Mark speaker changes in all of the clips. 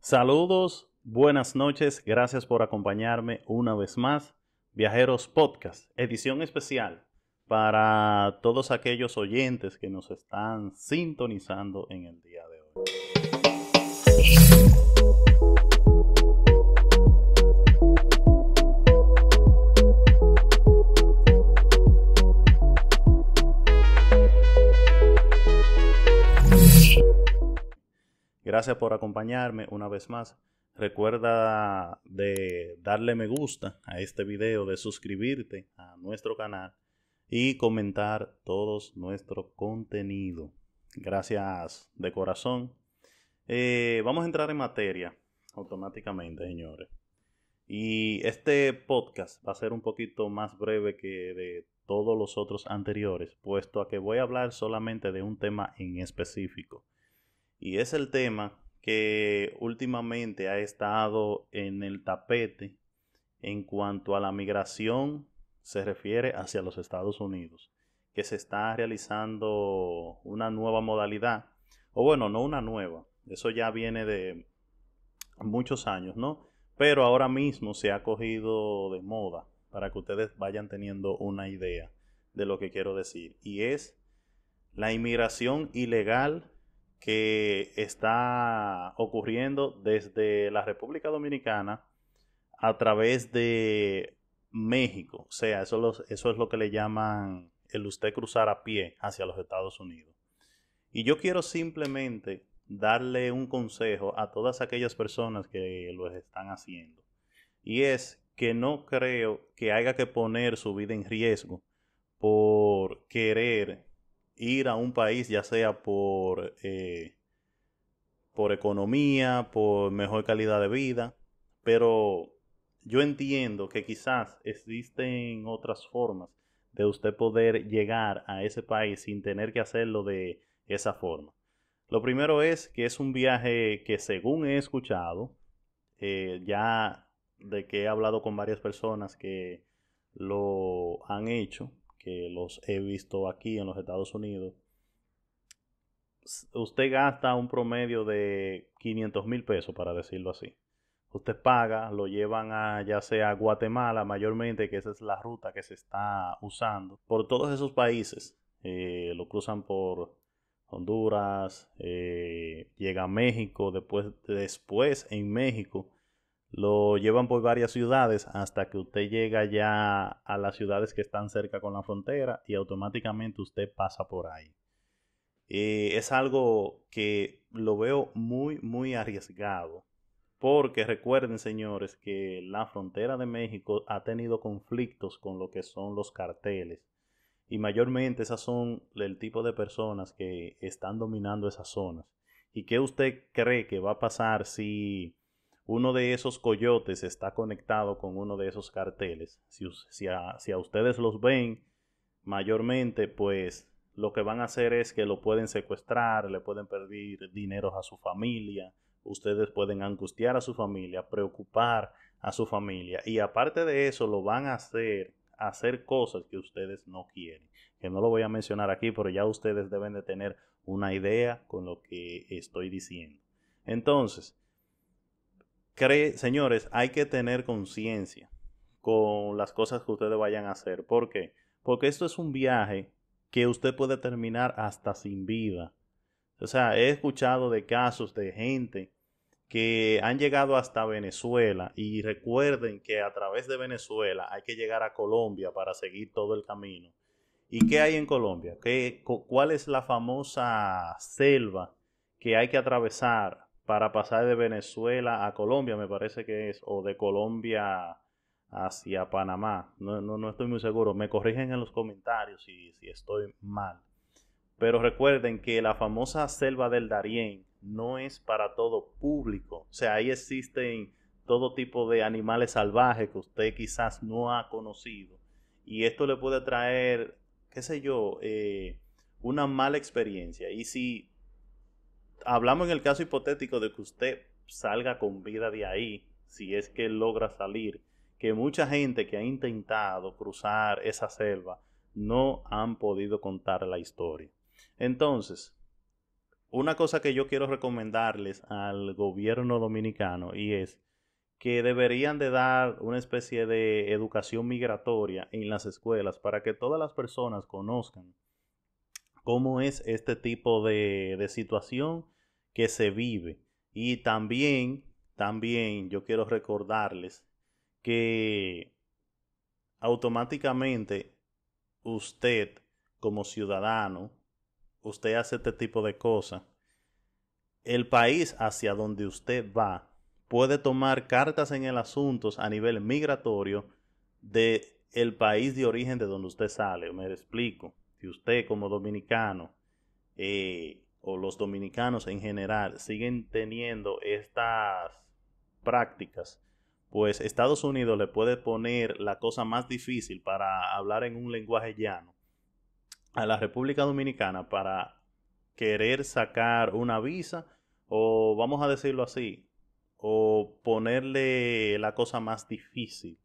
Speaker 1: Saludos, buenas noches, gracias por acompañarme una vez más. Viajeros Podcast, edición especial para todos aquellos oyentes que nos están sintonizando en el día de hoy. Gracias por acompañarme una vez más. Recuerda de darle me gusta a este video, de suscribirte a nuestro canal y comentar todos nuestro contenido. Gracias de corazón. Eh, vamos a entrar en materia automáticamente, señores. Y este podcast va a ser un poquito más breve que de todos los otros anteriores, puesto a que voy a hablar solamente de un tema en específico. Y es el tema que últimamente ha estado en el tapete en cuanto a la migración se refiere hacia los Estados Unidos, que se está realizando una nueva modalidad, o bueno, no una nueva, eso ya viene de muchos años, ¿no? Pero ahora mismo se ha cogido de moda, para que ustedes vayan teniendo una idea de lo que quiero decir, y es la inmigración ilegal que está ocurriendo desde la República Dominicana a través de México. O sea, eso, eso es lo que le llaman el usted cruzar a pie hacia los Estados Unidos. Y yo quiero simplemente darle un consejo a todas aquellas personas que lo están haciendo. Y es que no creo que haya que poner su vida en riesgo por querer ir a un país, ya sea por, eh, por economía, por mejor calidad de vida, pero yo entiendo que quizás existen otras formas de usted poder llegar a ese país sin tener que hacerlo de esa forma. Lo primero es que es un viaje que según he escuchado, eh, ya de que he hablado con varias personas que lo han hecho, que los he visto aquí en los Estados Unidos, usted gasta un promedio de 500 mil pesos, para decirlo así. Usted paga, lo llevan a ya sea Guatemala mayormente, que esa es la ruta que se está usando, por todos esos países. Eh, lo cruzan por Honduras, eh, llega a México, después, después en México lo llevan por varias ciudades hasta que usted llega ya a las ciudades que están cerca con la frontera y automáticamente usted pasa por ahí. Eh, es algo que lo veo muy, muy arriesgado. Porque recuerden, señores, que la frontera de México ha tenido conflictos con lo que son los carteles. Y mayormente esas son el tipo de personas que están dominando esas zonas. ¿Y qué usted cree que va a pasar si uno de esos coyotes está conectado con uno de esos carteles. Si, a, ustedes los ven mayormente, pues lo que van a hacer es que lo pueden secuestrar, le pueden pedir dinero a su familia, ustedes pueden angustiar a su familia, preocupar a su familia y aparte de eso lo van a hacer hacer cosas que ustedes no quieren, que no lo voy a mencionar aquí, pero ya ustedes deben de tener una idea con lo que estoy diciendo. Entonces, señores, hay que tener conciencia con las cosas que ustedes vayan a hacer. ¿Por qué? Porque esto es un viaje que usted puede terminar hasta sin vida. O sea, he escuchado de casos de gente que han llegado hasta Venezuela y recuerden que a través de Venezuela hay que llegar a Colombia para seguir todo el camino. ¿Y qué hay en Colombia? ¿Qué, ¿Cuál es la famosa selva que hay que atravesar para pasar de Venezuela a Colombia, me parece que es, o de Colombia hacia Panamá. No, no, estoy muy seguro. Me corrigen en los comentarios si, estoy mal. Pero recuerden que la famosa selva del Darién no es para todo público. O sea, ahí existen todo tipo de animales salvajes que usted quizás no ha conocido. Y esto le puede traer, qué sé yo, eh, una mala experiencia. Y si hablamos en el caso hipotético de que usted salga con vida de ahí, si es que logra salir, que mucha gente que ha intentado cruzar esa selva no han podido contar la historia. Entonces, una cosa que yo quiero recomendarles al gobierno dominicano y es que deberían de dar una especie de educación migratoria en las escuelas para que todas las personas conozcan cómo es este tipo de, de situación que se vive. Y también, también yo quiero recordarles que automáticamente usted como ciudadano, usted hace este tipo de cosas, el país hacia donde usted va puede tomar cartas en el asunto a nivel migratorio de el país de origen de donde usted sale. Me explico. Si usted como dominicano eh, o los dominicanos en general siguen teniendo estas prácticas, pues Estados Unidos le puede poner la cosa más difícil para hablar en un lenguaje llano a la República Dominicana para querer sacar una visa o vamos a decirlo así, o ponerle la cosa más difícil,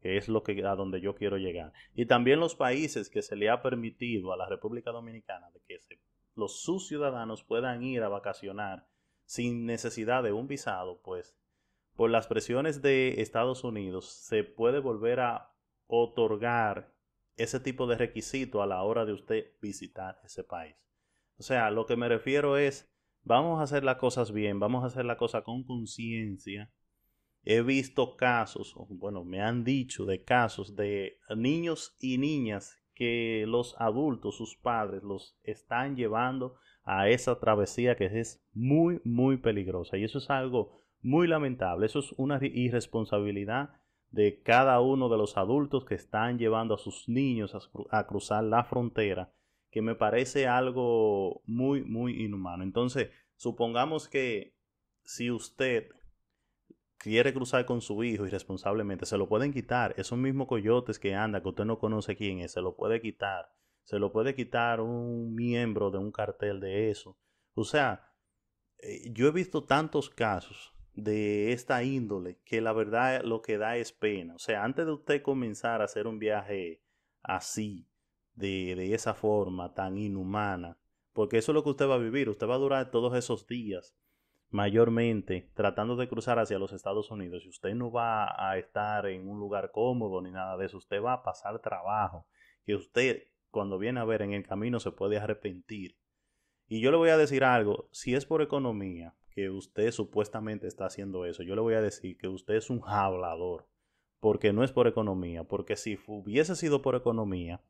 Speaker 1: que es lo que a donde yo quiero llegar. Y también los países que se le ha permitido a la República Dominicana de que se los sus ciudadanos puedan ir a vacacionar sin necesidad de un visado, pues por las presiones de Estados Unidos se puede volver a otorgar ese tipo de requisito a la hora de usted visitar ese país. O sea, lo que me refiero es, vamos a hacer las cosas bien, vamos a hacer las cosas con conciencia. He visto casos, bueno, me han dicho de casos de niños y niñas que los adultos, sus padres, los están llevando a esa travesía que es muy, muy peligrosa. Y eso es algo muy lamentable, eso es una irresponsabilidad de cada uno de los adultos que están llevando a sus niños a, cruzar la frontera, que me parece algo muy, muy inhumano. Entonces, supongamos que si usted quiere cruzar con su hijo irresponsablemente, se lo pueden quitar. Esos mismos coyotes que anda, que usted no conoce quién es, se lo puede quitar. Se lo puede quitar un miembro de un cartel de eso. O sea, eh, yo he visto tantos casos de esta índole que la verdad lo que da es pena. O sea, antes de usted comenzar a hacer un viaje así, de, de esa forma tan inhumana, porque eso es lo que usted va a vivir, usted va a durar todos esos días mayormente tratando de cruzar hacia los Estados Unidos, y usted no va a estar en un lugar cómodo ni nada de eso, usted va a pasar trabajo, que usted cuando viene a ver en el camino se puede arrepentir. Y yo le voy a decir algo, si es por economía que usted supuestamente está haciendo eso, yo le voy a decir que usted es un hablador, porque no es por economía, porque si hubiese sido por economía,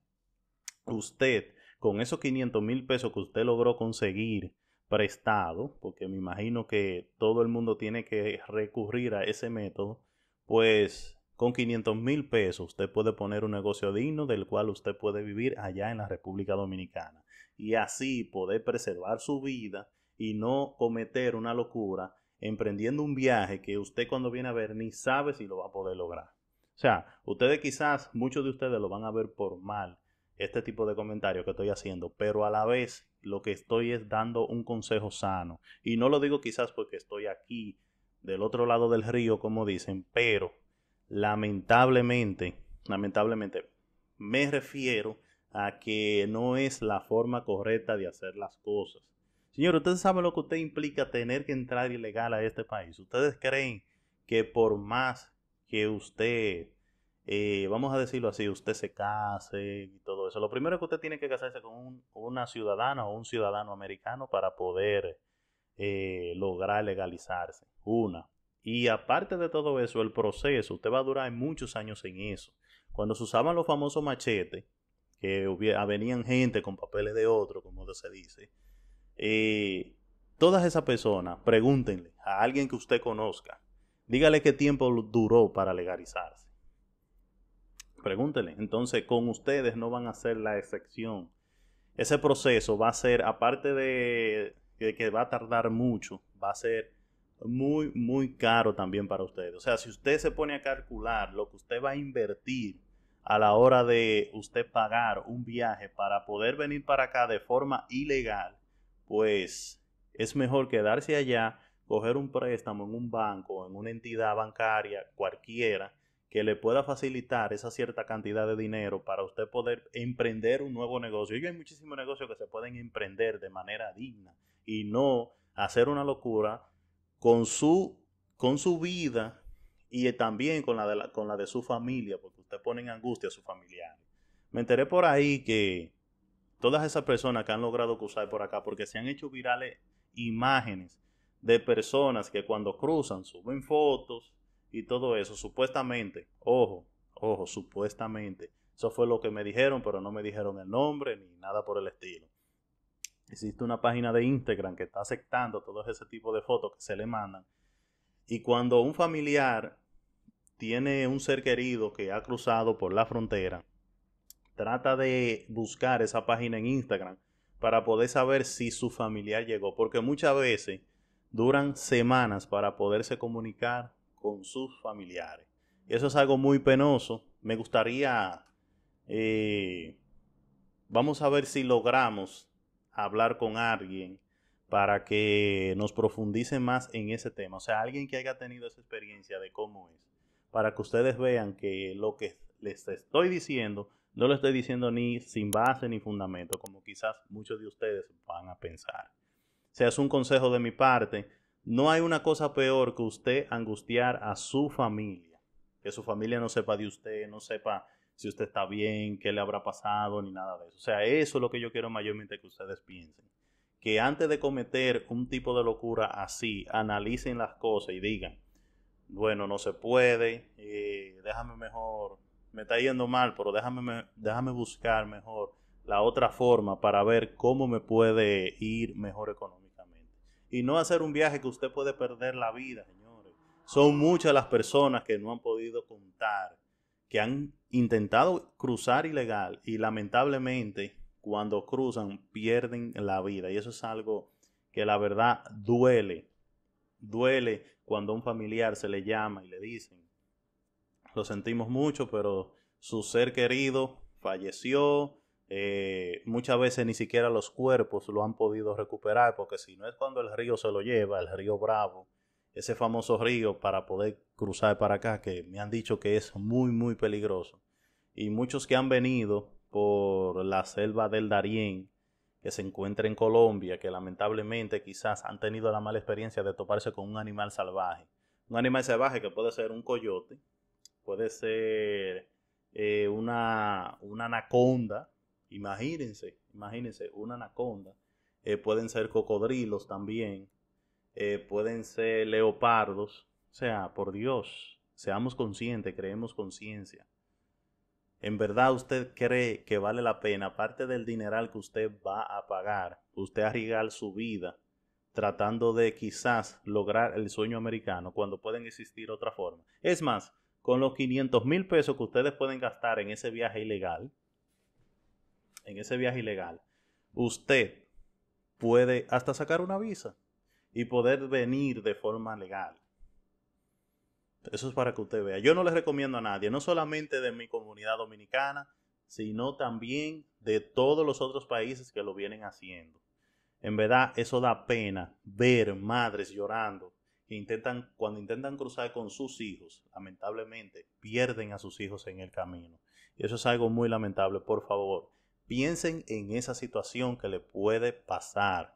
Speaker 1: usted con esos 500 mil pesos que usted logró conseguir, prestado, porque me imagino que todo el mundo tiene que recurrir a ese método, pues con 500 mil pesos usted puede poner un negocio digno del cual usted puede vivir allá en la República Dominicana y así poder preservar su vida y no cometer una locura emprendiendo un viaje que usted cuando viene a ver ni sabe si lo va a poder lograr. O sea, ustedes quizás, muchos de ustedes lo van a ver por mal este tipo de comentarios que estoy haciendo, pero a la vez lo que estoy es dando un consejo sano. Y no lo digo quizás porque estoy aquí del otro lado del río, como dicen, pero lamentablemente, lamentablemente, me refiero a que no es la forma correcta de hacer las cosas. Señor, ustedes saben lo que usted implica tener que entrar ilegal a este país. Ustedes creen que por más que usted eh, vamos a decirlo así, usted se case y todo eso. Lo primero es que usted tiene que casarse con una ciudadana o un ciudadano americano para poder eh, lograr legalizarse. Una. Y aparte de todo eso, el proceso, usted va a durar muchos años en eso. Cuando se usaban los famosos machetes, que ah, venían gente con papeles de otro, como se dice, eh, todas esas personas, pregúntenle a alguien que usted conozca, dígale qué tiempo duró para legalizarse Pregúntele. Entonces, con ustedes no van a ser la excepción. Ese proceso va a ser, aparte de, que va a tardar mucho, va a ser muy, muy caro también para ustedes. O sea, si usted se pone a calcular lo que usted va a invertir a la hora de usted pagar un viaje para poder venir para acá de forma ilegal, pues es mejor quedarse allá, coger un préstamo en un banco, en una entidad bancaria cualquiera, que le pueda facilitar esa cierta cantidad de dinero para usted poder emprender un nuevo negocio. Y hay muchísimos negocios que se pueden emprender de manera digna y no hacer una locura con su, con su vida y eh, también con la, de con la de su familia, porque usted pone en angustia a sus familiares. Me enteré por ahí que todas esas personas que han logrado cruzar por acá, porque se han hecho virales imágenes de personas que cuando cruzan suben fotos, y todo eso, supuestamente, ojo, ojo, supuestamente. Eso fue lo que me dijeron, pero no me dijeron el nombre ni nada por el estilo. Existe una página de Instagram que está aceptando todo ese tipo de fotos que se le mandan. Y cuando un familiar tiene un ser querido que ha cruzado por la frontera, trata de buscar esa página en Instagram para poder saber si su familiar llegó, porque muchas veces duran semanas para poderse comunicar con sus familiares. eso es algo muy penoso. Me gustaría, eh, vamos a ver si logramos hablar con alguien para que nos profundice más en ese tema. O sea, alguien que haya tenido esa experiencia de cómo es, para que ustedes vean que lo que les estoy diciendo, no lo estoy diciendo ni sin base ni fundamento, como quizás muchos de ustedes van a pensar. O sea, es un consejo de mi parte no hay una cosa peor que usted angustiar a su familia, que su familia no sepa de usted, no sepa si usted está bien, qué le habrá pasado, ni nada de eso. O sea, eso es lo que yo quiero mayormente que ustedes piensen. Que antes de cometer un tipo de locura así, analicen las cosas y digan, bueno, no se puede, eh, déjame mejor, me está yendo mal, pero déjame, déjame buscar mejor la otra forma para ver cómo me puede ir mejor económicamente y no hacer un viaje que usted puede perder la vida, señores. Son muchas las personas que no han podido contar, que han intentado cruzar ilegal y lamentablemente cuando cruzan pierden la vida y eso es algo que la verdad duele. Duele cuando a un familiar se le llama y le dicen, lo sentimos mucho, pero su ser querido falleció, eh, muchas veces ni siquiera los cuerpos lo han podido recuperar, porque si no es cuando el río se lo lleva, el río Bravo, ese famoso río para poder cruzar para acá, que me han dicho que es muy, muy peligroso. Y muchos que han venido por la selva del Darién, que se encuentra en Colombia, que lamentablemente quizás han tenido la mala experiencia de toparse con un animal salvaje. Un animal salvaje que puede ser un coyote, puede ser eh, una, una anaconda, Imagínense, imagínense, una anaconda. Eh, pueden ser cocodrilos también. Eh, pueden ser leopardos. O sea, por Dios, seamos conscientes, creemos conciencia. ¿En verdad usted cree que vale la pena, aparte del dineral que usted va a pagar, usted arriesgar su vida tratando de quizás lograr el sueño americano cuando pueden existir otra forma? Es más, con los 500 mil pesos que ustedes pueden gastar en ese viaje ilegal, en ese viaje ilegal, usted puede hasta sacar una visa y poder venir de forma legal. Eso es para que usted vea. Yo no le recomiendo a nadie, no solamente de mi comunidad dominicana, sino también de todos los otros países que lo vienen haciendo. En verdad, eso da pena ver madres llorando que intentan, cuando intentan cruzar con sus hijos, lamentablemente, pierden a sus hijos en el camino. Y eso es algo muy lamentable. Por favor, Piensen en esa situación que le puede pasar.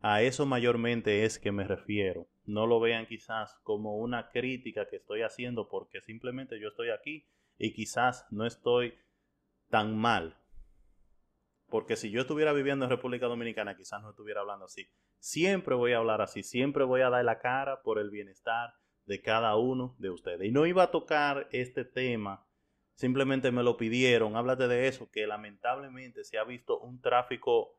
Speaker 1: A eso mayormente es que me refiero. No lo vean quizás como una crítica que estoy haciendo porque simplemente yo estoy aquí y quizás no estoy tan mal. Porque si yo estuviera viviendo en República Dominicana, quizás no estuviera hablando así. Siempre voy a hablar así, siempre voy a dar la cara por el bienestar de cada uno de ustedes. Y no iba a tocar este tema simplemente me lo pidieron, háblate de eso, que lamentablemente se ha visto un tráfico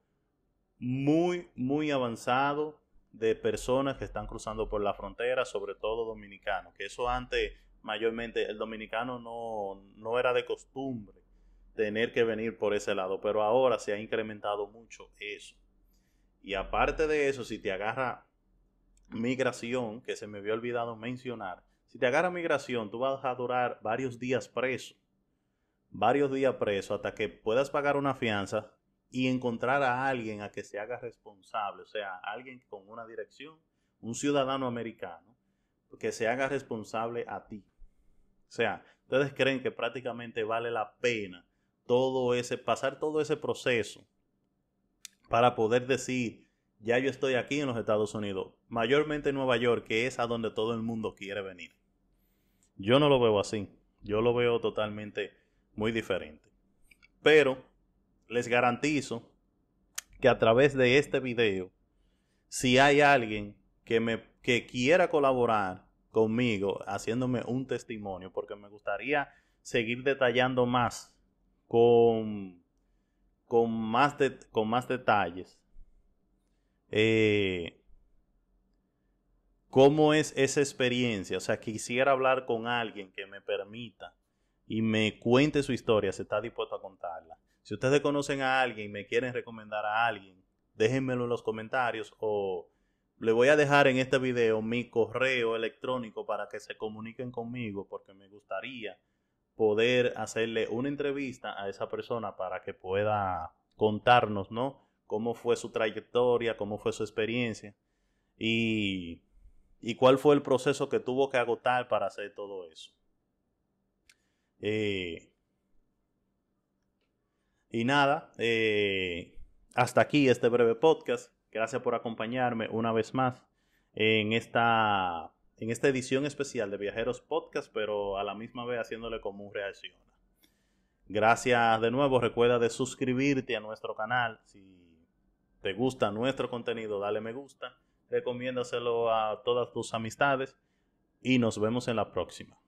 Speaker 1: muy, muy avanzado de personas que están cruzando por la frontera, sobre todo dominicanos, que eso antes mayormente el dominicano no, no era de costumbre tener que venir por ese lado, pero ahora se ha incrementado mucho eso. Y aparte de eso, si te agarra migración, que se me había olvidado mencionar, si te agarra migración, tú vas a durar varios días preso varios días preso hasta que puedas pagar una fianza y encontrar a alguien a que se haga responsable, o sea, alguien con una dirección, un ciudadano americano, que se haga responsable a ti. O sea, ustedes creen que prácticamente vale la pena todo ese, pasar todo ese proceso para poder decir, ya yo estoy aquí en los Estados Unidos, mayormente en Nueva York, que es a donde todo el mundo quiere venir. Yo no lo veo así, yo lo veo totalmente muy diferente. Pero les garantizo que a través de este video, si hay alguien que, me, quiera colaborar conmigo haciéndome un testimonio, porque me gustaría seguir detallando más con, con, más, con más detalles. Eh, ¿Cómo es esa experiencia? O sea, quisiera hablar con alguien que me permita y me cuente su historia, se está dispuesto a contarla. Si ustedes conocen a alguien y me quieren recomendar a alguien, déjenmelo en los comentarios o le voy a dejar en este video mi correo electrónico para que se comuniquen conmigo porque me gustaría poder hacerle una entrevista a esa persona para que pueda contarnos, ¿no? Cómo fue su trayectoria, cómo fue su experiencia y, y cuál fue el proceso que tuvo que agotar para hacer todo eso. Eh, y nada, eh, hasta aquí este breve podcast. Gracias por acompañarme una vez más en esta, en esta edición especial de Viajeros Podcast, pero a la misma vez haciéndole como un reacción. Gracias de nuevo. Recuerda de suscribirte a nuestro canal. Si te gusta nuestro contenido, dale me gusta. Recomiéndaselo a todas tus amistades. Y nos vemos en la próxima.